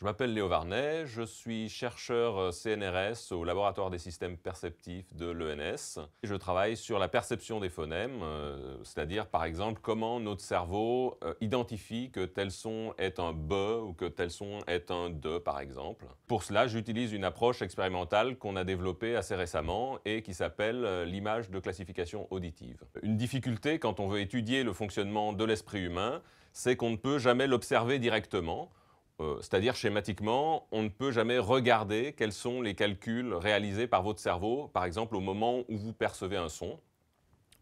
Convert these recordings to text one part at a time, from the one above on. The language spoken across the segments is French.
Je m'appelle Léo Varnet, je suis chercheur euh, CNRS au laboratoire des systèmes perceptifs de l'ENS. Je travaille sur la perception des phonèmes, euh, c'est-à-dire par exemple comment notre cerveau euh, identifie que tel son est un b ou que tel son est un D par exemple. Pour cela, j'utilise une approche expérimentale qu'on a développée assez récemment et qui s'appelle l'image de classification auditive. Une difficulté quand on veut étudier le fonctionnement de l'esprit humain, c'est qu'on ne peut jamais l'observer directement. Euh, c'est-à-dire, schématiquement, on ne peut jamais regarder quels sont les calculs réalisés par votre cerveau, par exemple au moment où vous percevez un son.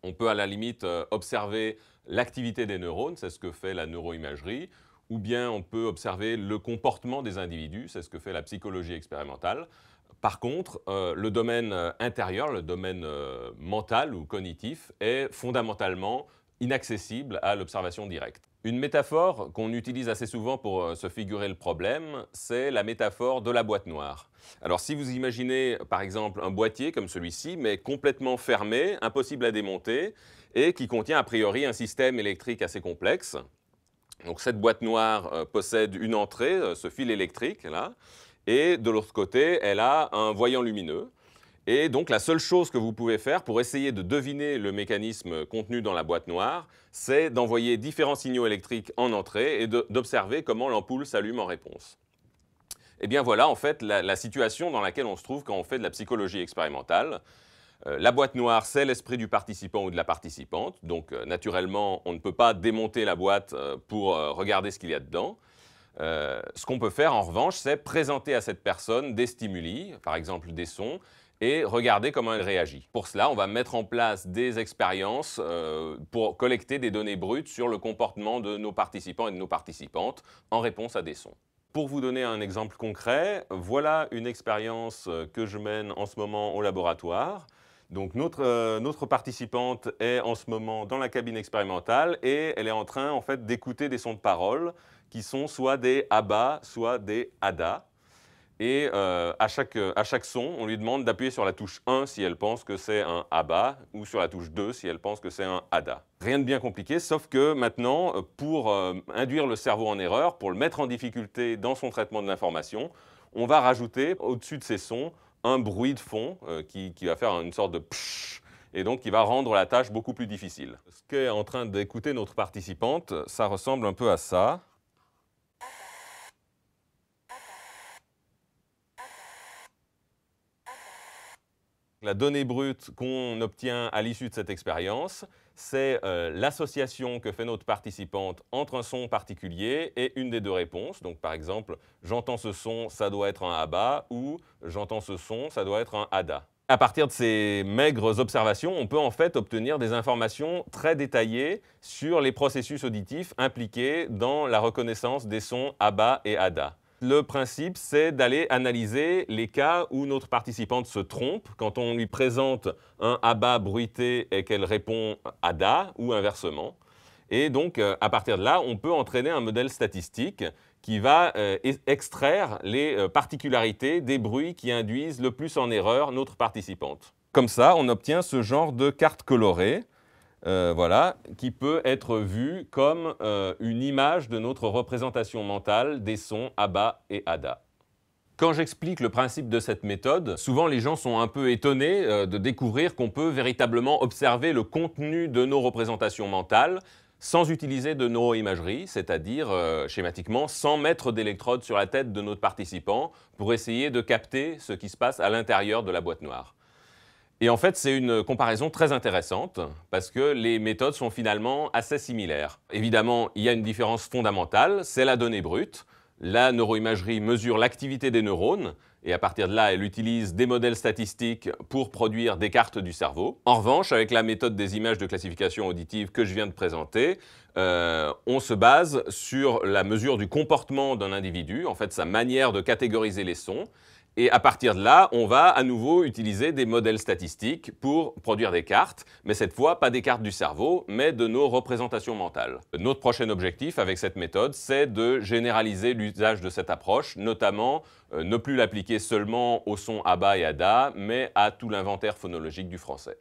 On peut à la limite euh, observer l'activité des neurones, c'est ce que fait la neuroimagerie, ou bien on peut observer le comportement des individus, c'est ce que fait la psychologie expérimentale. Par contre, euh, le domaine intérieur, le domaine mental ou cognitif, est fondamentalement inaccessible à l'observation directe. Une métaphore qu'on utilise assez souvent pour euh, se figurer le problème, c'est la métaphore de la boîte noire. Alors si vous imaginez par exemple un boîtier comme celui-ci, mais complètement fermé, impossible à démonter, et qui contient a priori un système électrique assez complexe, donc cette boîte noire euh, possède une entrée, euh, ce fil électrique là, et de l'autre côté, elle a un voyant lumineux. Et donc la seule chose que vous pouvez faire pour essayer de deviner le mécanisme contenu dans la boîte noire, c'est d'envoyer différents signaux électriques en entrée et d'observer comment l'ampoule s'allume en réponse. Et eh bien voilà en fait la, situation dans laquelle on se trouve quand on fait de la psychologie expérimentale. Euh, la boîte noire, c'est l'esprit du participant ou de la participante. Donc euh, naturellement, on ne peut pas démonter la boîte euh, pour regarder ce qu'il y a dedans. ce qu'on peut faire en revanche, c'est présenter à cette personne des stimuli, par exemple des sons, et regarder comment elle réagit. Pour cela, on va mettre en place des expériences euh, pour collecter des données brutes sur le comportement de nos participants et de nos participantes en réponse à des sons. Pour vous donner un exemple concret, voilà une expérience euh, que je mène en ce moment au laboratoire. Donc euh, notre, participante est en ce moment dans la cabine expérimentale et elle est en train en fait d'écouter des sons de parole qui sont soit des aba, soit des ADA. Et euh, euh, à, chaque, son, on lui demande d'appuyer sur la touche 1 si elle pense que c'est un aba, ou sur la touche 2 si elle pense que c'est un ADA. Rien de bien compliqué, sauf que maintenant, euh, pour induire le cerveau en erreur, pour le mettre en difficulté dans son traitement de l'information, on va rajouter au-dessus de ces sons un bruit de fond qui, qui, va faire une sorte de psh et donc qui va rendre la tâche beaucoup plus difficile. Ce qu'est en train d'écouter notre participante, ça ressemble un peu à ça. la donnée brute qu'on obtient à l'issue de cette expérience, c'est euh, l'association que fait notre participante entre un son particulier et une des deux réponses. Donc par exemple, j'entends ce son, ça doit être un ABBA ou j'entends ce son, ça doit être un ADA. À partir de ces maigres observations, on peut en fait obtenir des informations très détaillées sur les processus auditifs impliqués dans la reconnaissance des sons ABBA et ADA. Le principe, c'est d'aller analyser les cas où notre participante se trompe quand on lui présente un ABA bruité et qu'elle répond ADA ou inversement. Et donc, euh, à partir de là, on peut entraîner un modèle statistique qui va euh, extraire les euh, particularités des bruits qui induisent le plus en erreur notre participante. Comme ça, on obtient ce genre de carte colorée euh, voilà, qui peut être vu comme euh, une image de notre représentation mentale des sons aba et Ada. Quand j'explique le principe de cette méthode, souvent les gens sont un peu étonnés euh, de découvrir qu'on peut véritablement observer le contenu de nos représentations mentales sans utiliser de neuroimagerie, c'est-à-dire schématiquement sans mettre d'électrode sur la tête de notre participant pour essayer de capter ce qui se passe à l'intérieur de la boîte noire. Et en fait, c'est une comparaison très intéressante parce que les méthodes sont finalement assez similaires. Évidemment, il y a une différence fondamentale, c'est la donnée brute. La neuroimagerie mesure l'activité des neurones et à partir de là, elle utilise des modèles statistiques pour produire des cartes du cerveau. En revanche, avec la méthode des images de classification auditive que je viens de présenter, euh, on se base sur la mesure du comportement d'un individu, en fait sa manière de catégoriser les sons, et à partir de là, on va à nouveau utiliser des modèles statistiques pour produire des cartes, mais cette fois pas des cartes du cerveau, mais de nos représentations mentales. Notre prochain objectif avec cette méthode, c'est de généraliser l'usage de cette approche, notamment euh, ne plus l'appliquer seulement aux sons aba et ADA, mais à tout l'inventaire phonologique du français.